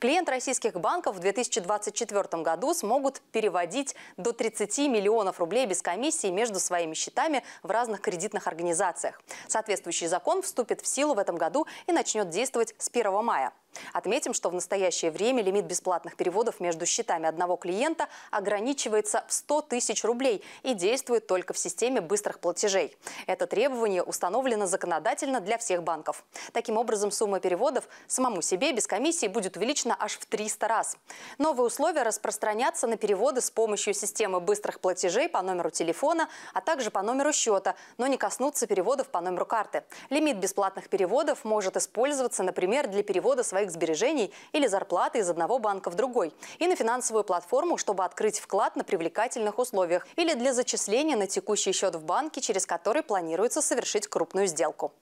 Клиент российских банков в 2024 году смогут переводить до 30 миллионов рублей без комиссии между своими счетами в разных кредитных организациях. Соответствующий закон вступит в силу в этом году и начнет действовать с 1 мая. Отметим, что в настоящее время лимит бесплатных переводов между счетами одного клиента ограничивается в 100 тысяч рублей и действует только в системе быстрых платежей. Это требование установлено законодательно для всех банков. Таким образом, сумма переводов самому себе без комиссии будет увеличена аж в 300 раз. Новые условия распространятся на переводы с помощью системы быстрых платежей по номеру телефона, а также по номеру счета, но не коснутся переводов по номеру карты. Лимит бесплатных переводов может использоваться, например, для перевода своих сбережений сбережений или зарплаты из одного банка в другой, и на финансовую платформу, чтобы открыть вклад на привлекательных условиях или для зачисления на текущий счет в банке, через который планируется совершить крупную сделку.